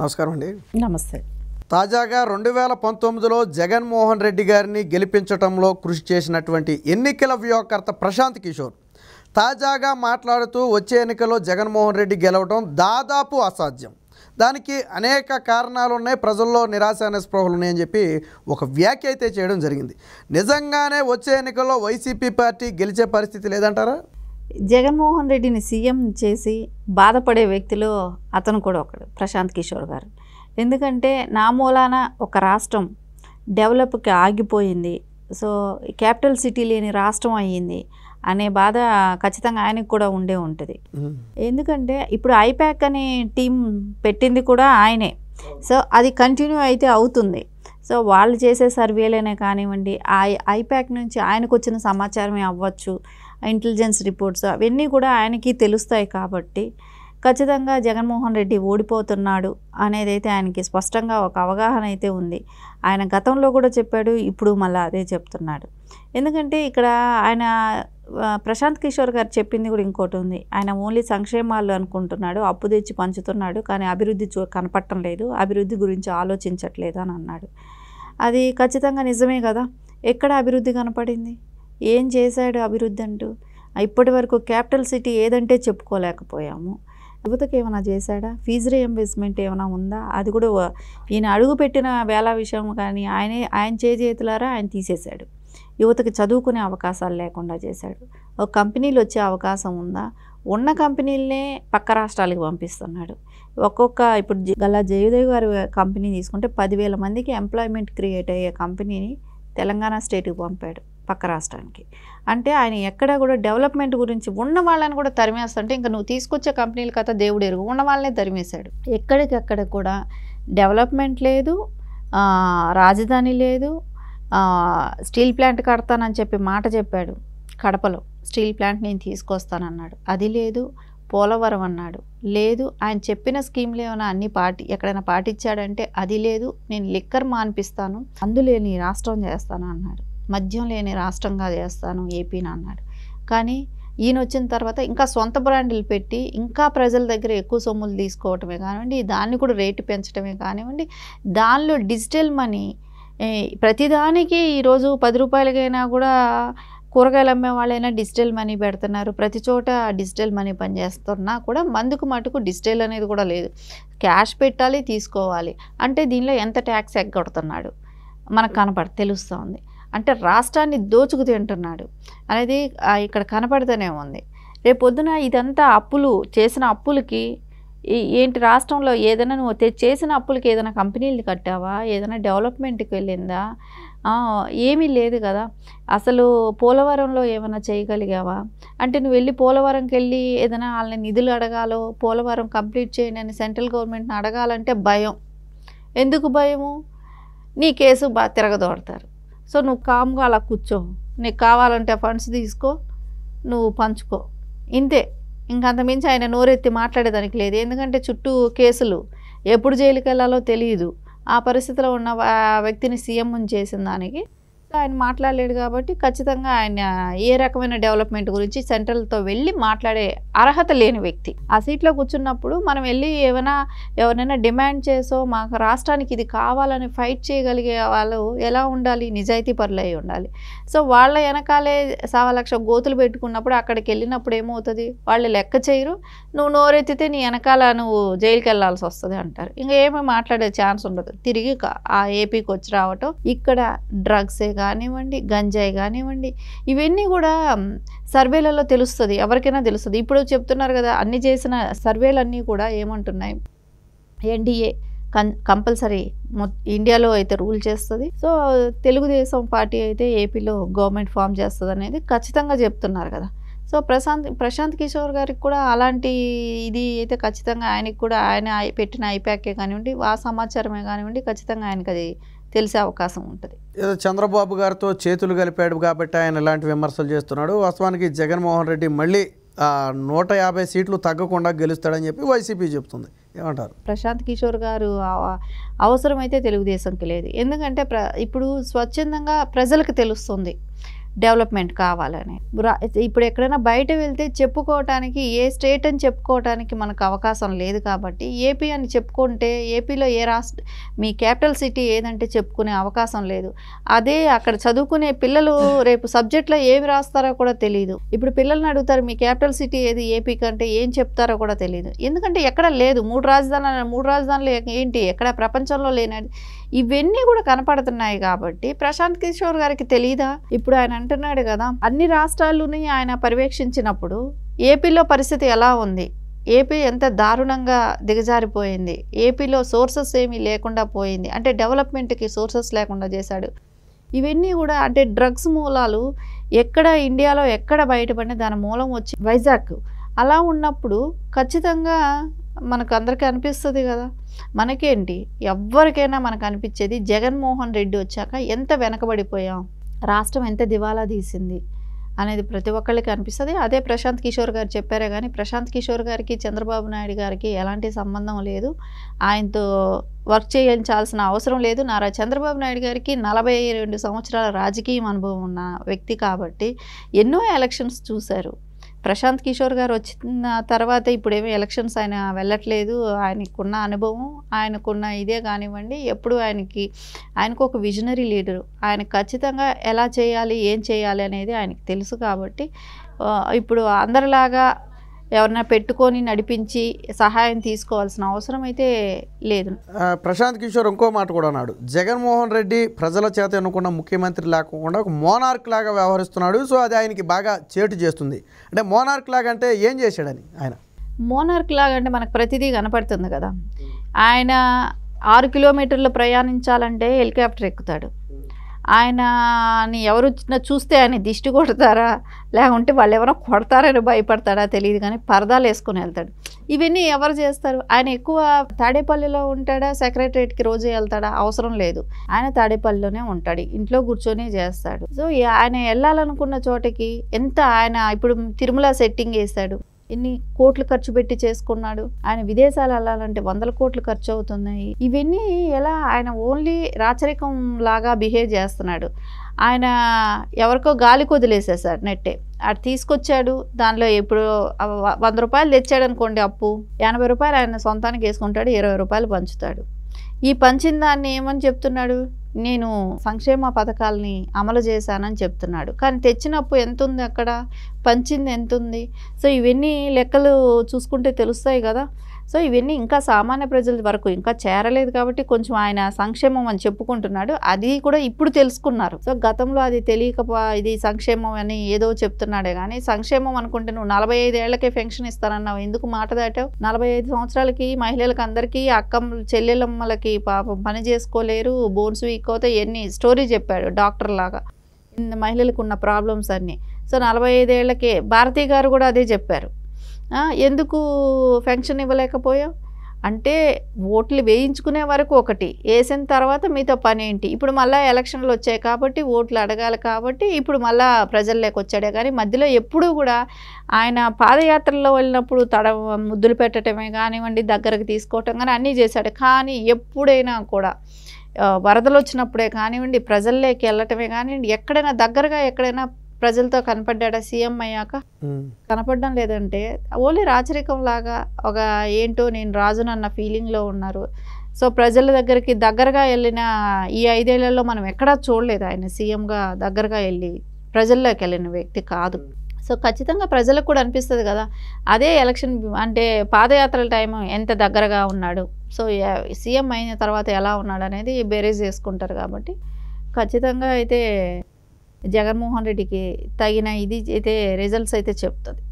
నమస్కారం అండి నమస్తే తాజాగా రెండు వేల పంతొమ్మిదిలో జగన్మోహన్ రెడ్డి గారిని గెలిపించడంలో కృషి చేసినటువంటి ఎన్నికల వ్యూహకర్త ప్రశాంత్ కిషోర్ తాజాగా మాట్లాడుతూ వచ్చే ఎన్నికల్లో జగన్మోహన్ రెడ్డి గెలవడం దాదాపు అసాధ్యం దానికి అనేక కారణాలు ఉన్నాయి ప్రజల్లో నిరాశ నిస్పృహలు ఉన్నాయని చెప్పి ఒక వ్యాఖ్య అయితే చేయడం జరిగింది నిజంగానే వచ్చే ఎన్నికల్లో వైసీపీ పార్టీ గెలిచే పరిస్థితి లేదంటారా జగన్మోహన్ రెడ్డిని సీఎం చేసి బాధపడే వ్యక్తిలో అతను కూడా ఒకడు ప్రశాంత్ కిషోర్ గారు ఎందుకంటే నా మూలాన ఒక రాష్ట్రం డెవలప్కి ఆగిపోయింది సో క్యాపిటల్ సిటీ లేని రాష్ట్రం అయ్యింది అనే బాధ ఖచ్చితంగా ఆయనకు కూడా ఉండే ఉంటుంది ఎందుకంటే ఇప్పుడు ఐప్యాక్ అనే టీం పెట్టింది కూడా ఆయనే సో అది కంటిన్యూ అయితే అవుతుంది సో వాళ్ళు చేసే సర్వేలైనా కానివ్వండి ఆ ఐప్యాక్ నుంచి ఆయనకు వచ్చిన సమాచారమే అవ్వచ్చు ఇంటెలిజెన్స్ రిపోర్ట్స్ అవన్నీ కూడా ఆయనకి తెలుస్తాయి కాబట్టి ఖచ్చితంగా జగన్మోహన్ రెడ్డి ఓడిపోతున్నాడు అనేది అయితే ఆయనకి స్పష్టంగా ఒక అవగాహన అయితే ఉంది ఆయన గతంలో కూడా చెప్పాడు ఇప్పుడు మళ్ళీ అదే చెప్తున్నాడు ఎందుకంటే ఇక్కడ ఆయన ప్రశాంత్ కిషోర్ గారు చెప్పింది కూడా ఇంకోటి ఉంది ఆయన ఓన్లీ సంక్షేమాలు అనుకుంటున్నాడు అప్పు తెచ్చి పంచుతున్నాడు కానీ అభివృద్ధి చూ కనపడటం లేదు అభివృద్ధి గురించి ఆలోచించట్లేదు అని అన్నాడు అది ఖచ్చితంగా నిజమే కదా ఎక్కడ అభివృద్ధి కనపడింది ఏం చేశాడు అభివృద్ధి అంటూ ఇప్పటి వరకు క్యాపిటల్ సిటీ ఏదంటే చెప్పుకోలేకపోయాము యువతకి ఏమైనా చేశాడా ఫీజు రీఎంబర్స్మెంట్ ఏమైనా ఉందా అది కూడా ఈయన అడుగుపెట్టిన వేళ విషయం కానీ ఆయనే ఆయన చేతులారా ఆయన తీసేశాడు యువతకి చదువుకునే అవకాశాలు లేకుండా చేశాడు ఒక కంపెనీలు వచ్చే అవకాశం ఉందా ఉన్న కంపెనీలనే పక్క రాష్ట్రాలకు పంపిస్తున్నాడు ఒక్కొక్క ఇప్పుడు గల జయదేవ్ గారి కంపెనీ తీసుకుంటే పదివేల మందికి ఎంప్లాయ్మెంట్ క్రియేట్ అయ్యే కంపెనీని తెలంగాణ స్టేట్కి పంపాడు పక్క రాష్ట్రానికి అంటే ఆయన ఎక్కడ కూడా డెవలప్మెంట్ గురించి ఉన్న వాళ్ళని కూడా తరిమేస్తుంటే ఇంకా నువ్వు తీసుకొచ్చే కంపెనీల కథ దేవుడు ఎరుగు ఉన్న వాళ్ళనే తరిమేశాడు ఎక్కడికక్కడ కూడా డెవలప్మెంట్ లేదు రాజధాని లేదు స్టీల్ ప్లాంట్ కడతానని చెప్పి మాట చెప్పాడు కడపలో స్టీల్ ప్లాంట్ నేను తీసుకొస్తానన్నాడు అది లేదు పోలవరం అన్నాడు లేదు ఆయన చెప్పిన స్కీమ్లు ఏమైనా అన్ని పాటి ఎక్కడైనా పాటించాడంటే అది లేదు నేను లిక్కర్ మానిపిస్తాను అందులేని రాష్ట్రం చేస్తాను అన్నాడు మద్యం లేని రాష్ట్రంగా చేస్తాను ఏపీని అన్నాడు కానీ ఈయన వచ్చిన తర్వాత ఇంకా సొంత బ్రాండ్లు పెట్టి ఇంకా ప్రజల దగ్గర ఎక్కువ సొమ్ములు తీసుకోవటమే కానివ్వండి దాన్ని కూడా రేటు పెంచడమే కానివ్వండి దానిలో డిజిటల్ మనీ ప్రతిదానికి ఈరోజు పది రూపాయలకైనా కూడా కూరగాయలు అమ్మే వాళ్ళైనా డిజిటల్ మనీ పెడుతున్నారు ప్రతి చోట డిజిటల్ మనీ పనిచేస్తున్నా కూడా మందుకు మటుకు డిజిటల్ అనేది కూడా లేదు క్యాష్ పెట్టాలి తీసుకోవాలి అంటే దీనిలో ఎంత ట్యాక్స్ ఎగ్గొడుతున్నాడు మనకు కనపడ తెలుస్తుంది అంటే రాష్ట్రాన్ని దోచుకు తింటున్నాడు అనేది ఇక్కడ కనపడుతూనే ఉంది రేపొద్దున ఇదంతా అప్పులు చేసిన అప్పులకి ఏంటి రాష్ట్రంలో ఏదైనా నువ్వు చేసిన అప్పులకి ఏదైనా కంపెనీలు కట్టావా ఏదైనా డెవలప్మెంట్కి వెళ్ళిందా ఏమీ లేదు కదా అసలు పోలవరంలో ఏమైనా చేయగలిగావా అంటే నువ్వు వెళ్ళి పోలవరంకి వెళ్ళి ఏదైనా వాళ్ళని నిధులు అడగాలో పోలవరం కంప్లీట్ చేయండి అని సెంట్రల్ గవర్నమెంట్ని అడగాలంటే భయం ఎందుకు భయము నీ కేసు బాగా తిరగదోడతారు సో నువ్వు కామ్గా అలా కూర్చో నీకు కావాలంటే ఫండ్స్ తీసుకో నువ్వు పంచుకో ఇంతే ఇంకంతమించి ఆయన నోరెత్తి మాట్లాడేదానికి లేదు ఎందుకంటే చుట్టూ కేసులు ఎప్పుడు జైలుకి వెళ్ళాలో తెలియదు ఆ పరిస్థితిలో ఉన్న వ్యక్తిని సీఎం చేసిన దానికి ఆయన మాట్లాడలేడు కాబట్టి ఖచ్చితంగా ఆయన ఏ రకమైన డెవలప్మెంట్ గురించి సెంట్రల్తో వెళ్ళి మాట్లాడే అర్హత లేని వ్యక్తి ఆ సీట్లో కూర్చున్నప్పుడు మనం వెళ్ళి ఏమైనా ఎవరైనా డిమాండ్ చేసో మాకు రాష్ట్రానికి ఇది కావాలని ఫైట్ చేయగలిగే వాళ్ళు ఎలా ఉండాలి నిజాయితీ పరులు ఉండాలి సో వాళ్ళ వెనకాలే సవా లక్ష గోతులు పెట్టుకున్నప్పుడు అక్కడికి వెళ్ళినప్పుడు ఏమవుతుంది వాళ్ళు లెక్క చేయరు నువ్వు నోరెత్తితే నీ వెనకాల నువ్వు జైలుకి వెళ్ళాల్సి వస్తుంది అంటారు ఇంకా ఏమీ మాట్లాడే ఛాన్స్ ఉండదు తిరిగి ఆ ఏపీకి వచ్చి రావటం ఇక్కడ డ్రగ్సే కానివ్వండి గంజాయి కానివ్వండి ఇవన్నీ కూడా సర్వేలలో తెలుస్తుంది ఎవరికైనా తెలుస్తుంది ఇప్పుడు చెప్తున్నారు కదా అన్ని చేసిన సర్వేలన్నీ కూడా ఏమంటున్నాయి ఎన్డీఏ కం కంపల్సరీ ఇండియాలో అయితే రూల్ చేస్తుంది సో తెలుగుదేశం పార్టీ అయితే ఏపీలో గవర్నమెంట్ ఫామ్ చేస్తుంది అనేది ఖచ్చితంగా చెప్తున్నారు కదా సో ప్రశాంత్ ప్రశాంత్ కిషోర్ గారికి కూడా అలాంటి ఇది అయితే ఖచ్చితంగా ఆయనకి కూడా ఆయన పెట్టిన ఐప్యాకే కానివ్వండి ఆ సమాచారమే కానివ్వండి ఖచ్చితంగా ఆయనకి అది తెలిసే అవకాశం ఉంటుంది ఏదో చంద్రబాబు గారితో చేతులు కలిపాడు కాబట్టి ఆయన ఇలాంటి విమర్శలు చేస్తున్నాడు వాస్తవానికి జగన్మోహన్ రెడ్డి మళ్ళీ నూట యాభై సీట్లు తగ్గకుండా గెలుస్తాడని చెప్పి వైసీపీ చెప్తుంది ఏమంటారు ప్రశాంత్ కిషోర్ గారు అవసరమైతే తెలుగుదేశంకి లేదు ఎందుకంటే ప్ర ఇప్పుడు స్వచ్ఛందంగా ప్రజలకు తెలుస్తుంది డెవలప్మెంట్ కావాలని ఇప్పుడు ఎక్కడైనా బయట వెళ్తే చెప్పుకోవటానికి ఏ స్టేట్ అని చెప్పుకోవటానికి మనకు అవకాశం లేదు కాబట్టి ఏపీ అని చెప్పుకుంటే ఏపీలో ఏ రాష్ట్ర మీ క్యాపిటల్ సిటీ ఏదంటే చెప్పుకునే అవకాశం లేదు అదే అక్కడ చదువుకునే పిల్లలు రేపు సబ్జెక్ట్లో ఏమి రాస్తారో కూడా తెలియదు ఇప్పుడు పిల్లల్ని అడుగుతారు మీ క్యాపిటల్ సిటీ ఏది ఏపీ కంటే ఏం చెప్తారో కూడా తెలియదు ఎందుకంటే ఎక్కడ లేదు మూడు రాజధానులు మూడు రాజధానులు ఏంటి ఎక్కడ ప్రపంచంలో లేనది ఇవన్నీ కూడా కనపడుతున్నాయి కాబట్టి ప్రశాంత్ కిషోర్ గారికి తెలియదా ఇప్పుడు ఆయన అంటున్నాడు కదా అన్ని రాష్ట్రాల్లోని ఆయన పర్యవేక్షించినప్పుడు ఏపీలో పరిస్థితి ఎలా ఉంది ఏపీ ఎంత దారుణంగా దిగజారిపోయింది ఏపీలో సోర్సెస్ ఏమీ లేకుండా పోయింది అంటే డెవలప్మెంట్కి సోర్సెస్ లేకుండా చేశాడు ఇవన్నీ కూడా అంటే డ్రగ్స్ మూలాలు ఎక్కడ ఇండియాలో ఎక్కడ బయటపడిన దాని మూలం వచ్చి వైజాగ్ అలా ఉన్నప్పుడు ఖచ్చితంగా మనకు అందరికీ అనిపిస్తుంది కదా మనకేంటి ఎవరికైనా మనకు అనిపించేది జగన్మోహన్ రెడ్డి వచ్చాక ఎంత వెనకబడిపోయాం రాష్ట్రం ఎంత దివాలా తీసింది అనేది ప్రతి ఒక్కళ్ళకి అనిపిస్తుంది అదే ప్రశాంత్ కిషోర్ గారు చెప్పారే కానీ ప్రశాంత్ కిషోర్ గారికి చంద్రబాబు నాయుడు గారికి ఎలాంటి సంబంధం లేదు ఆయనతో వర్క్ చేయించాల్సిన అవసరం లేదు నారా చంద్రబాబు నాయుడు గారికి నలభై రెండు సంవత్సరాల రాజకీయం అనుభవం ఉన్న వ్యక్తి కాబట్టి ఎన్నో ఎలక్షన్స్ చూశారు ప్రశాంత్ కిషోర్ గారు వచ్చిన తర్వాత ఇప్పుడేమీ ఎలక్షన్స్ ఆయన వెళ్ళట్లేదు ఆయనకున్న అనుభవం ఆయనకున్న ఇదే కానివ్వండి ఎప్పుడు ఆయనకి ఆయనకు ఒక విజనరీ లీడరు ఆయన ఖచ్చితంగా ఎలా చేయాలి ఏం చేయాలి అనేది ఆయనకు తెలుసు కాబట్టి ఇప్పుడు అందరిలాగా ఎవరైనా పెట్టుకొని నడిపించి సహాయం తీసుకోవాల్సిన అవసరం అయితే లేదు ప్రశాంత్ కిషోర్ ఇంకో మాట కూడా అన్నాడు జగన్మోహన్ రెడ్డి ప్రజల చేత అనుకున్న ముఖ్యమంత్రి లేకుండా ఒక మోనార్క్ లాగా వ్యవహరిస్తున్నాడు సో అది ఆయనకి బాగా చేటు చేస్తుంది అంటే మోనార్క్ లాగా అంటే ఏం చేశాడని ఆయన మోనార్క్ లాగా అంటే మనకు ప్రతిదీ కనపడుతుంది కదా ఆయన ఆరు కిలోమీటర్లు ప్రయాణించాలంటే హెలికాప్టర్ ఎక్కుతాడు ఆయనని ఎవరు చూస్తే ఆయన దిష్టి కొడతారా లేకుంటే వాళ్ళు ఎవరో కొడతారని భయపడతాడా తెలియదు కానీ పరదాలు వేసుకుని వెళ్తాడు ఇవన్నీ ఎవరు చేస్తారు ఆయన ఎక్కువ తాడేపల్లిలో ఉంటాడా సెక్రటరేట్కి రోజు వెళ్తాడా అవసరం లేదు ఆయన తాడేపల్లిలోనే ఉంటాడు ఇంట్లో కూర్చొని చేస్తాడు సో ఆయన వెళ్ళాలనుకున్న చోటకి ఎంత ఆయన ఇప్పుడు తిరుమల సెట్టింగ్ వేశాడు ఎన్ని కోట్లు ఖర్చు పెట్టి చేసుకున్నాడు ఆయన విదేశాలు వెళ్ళాలంటే వందల కోట్లు ఖర్చు అవుతున్నాయి ఇవన్నీ ఎలా ఆయన ఓన్లీ రాచరికం లాగా బిహేవ్ చేస్తున్నాడు ఆయన ఎవరికో గాలి సార్ నెట్టే అటు తీసుకొచ్చాడు దానిలో ఎప్పుడు వంద రూపాయలు తెచ్చాడు అనుకోండి అప్పు ఎనభై రూపాయలు ఆయన సొంతానికి వేసుకుంటాడు ఇరవై రూపాయలు పంచుతాడు ఈ పంచిన దాన్ని ఏమని చెప్తున్నాడు నేను సంక్షేమ పథకాలని అమలు చేశానని చెప్తున్నాడు కానీ తెచ్చినప్పు ఎంత ఉంది అక్కడ పంచింది ఎంత ఉంది సో ఇవన్నీ లెక్కలు చూసుకుంటే తెలుస్తాయి కదా సో ఇవన్నీ ఇంకా సామాన్య ప్రజల వరకు ఇంకా చేరలేదు కాబట్టి కొంచెం ఆయన సంక్షేమం అని చెప్పుకుంటున్నాడు అది కూడా ఇప్పుడు తెలుసుకున్నారు సో గతంలో అది తెలియక ఇది సంక్షేమం అని ఏదో చెప్తున్నాడే కానీ సంక్షేమం అనుకుంటే నువ్వు నలభై ఐదేళ్లకే పెన్షన్ ఇస్తానన్నావు ఎందుకు మాట దాటావు నలభై ఐదు సంవత్సరాలకి మహిళలకు అందరికీ అక్కమ్మలు చెల్లెలమ్మలకి పాపం పని చేసుకోలేరు బోన్స్ వీక్ అవుతే ఎన్ని స్టోరీ చెప్పాడు డాక్టర్ లాగా మహిళలకు ఉన్న ప్రాబ్లమ్స్ అన్నీ సో నలభై ఐదేళ్లకే భారతి గారు కూడా అదే చెప్పారు ఎందుకు ఫెన్షన్ ఇవ్వలేకపోయావు అంటే ఓట్లు వేయించుకునే వరకు ఒకటి వేసిన తర్వాత మీతో పని ఏంటి ఇప్పుడు మళ్ళీ ఎలక్షన్లు వచ్చాయి కాబట్టి ఓట్లు అడగాలి కాబట్టి ఇప్పుడు మళ్ళీ ప్రజల్లోకి వచ్చాడే కానీ మధ్యలో ఎప్పుడూ కూడా ఆయన పాదయాత్రలో వెళ్ళినప్పుడు తడ ముద్దులు పెట్టడమే కానివ్వండి దగ్గరకు తీసుకోవటం కానీ అన్నీ చేశాడు కానీ ఎప్పుడైనా కూడా వరదలు వచ్చినప్పుడే కానివ్వండి ప్రజల్లోకి వెళ్ళటమే కానివ్వండి ఎక్కడైనా దగ్గరగా ఎక్కడైనా ప్రజలతో కనపడ్డా సీఎం అయ్యాక కనపడడం లేదంటే ఓన్లీ రాచరికం లాగా ఒక ఏంటో నేను రాజునన్న ఫీలింగ్లో ఉన్నారు సో ప్రజల దగ్గరికి దగ్గరగా వెళ్ళిన ఈ ఐదేళ్లలో మనం ఎక్కడా చూడలేదు ఆయన సీఎంగా దగ్గరగా వెళ్ళి ప్రజల్లోకి వెళ్ళిన వ్యక్తి కాదు సో ఖచ్చితంగా ప్రజలకు కూడా అనిపిస్తుంది కదా అదే ఎలక్షన్ అంటే పాదయాత్రల టైం ఎంత దగ్గరగా ఉన్నాడు సో సీఎం అయిన తర్వాత ఎలా ఉన్నాడు అనేది బేరేజ్ చేసుకుంటారు కాబట్టి ఖచ్చితంగా అయితే జగన్మోహన్ రెడ్డికి తగిన ఇది అయితే రిజల్ట్స్ అయితే చెప్తుంది